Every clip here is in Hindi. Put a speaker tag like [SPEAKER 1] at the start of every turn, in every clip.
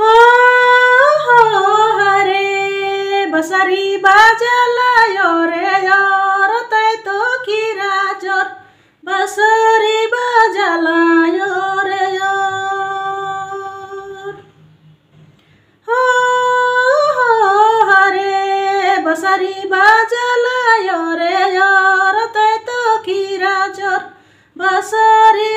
[SPEAKER 1] हो हरे बसरी बाजल रे और तै तो खीरा जोर बसरी बाजल रे हो हरे बसरी बाजल रे और तै तो खीरा जोर बसरी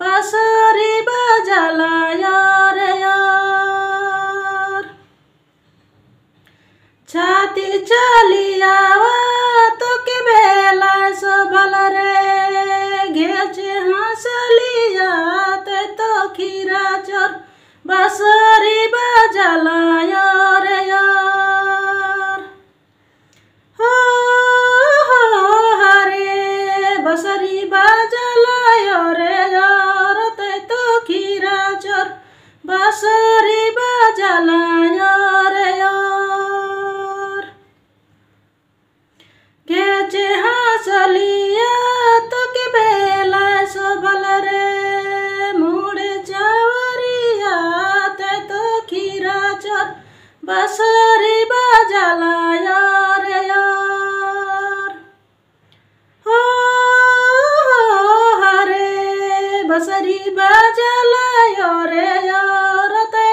[SPEAKER 1] बांसुरी बजाला यार यार छाती चलिया तो के बेला शोभल रे घेचे हंसलिया ते तो खीरा चोर बांसुरी बजाला यार यार हो हरे बसरी बजाला यार चलिया तो के बेला शोभल रे मुड़े जवरिया ते तो खीरा चल बसरी बजलाया यार यार हो हरे बसरी बजला यार यार ते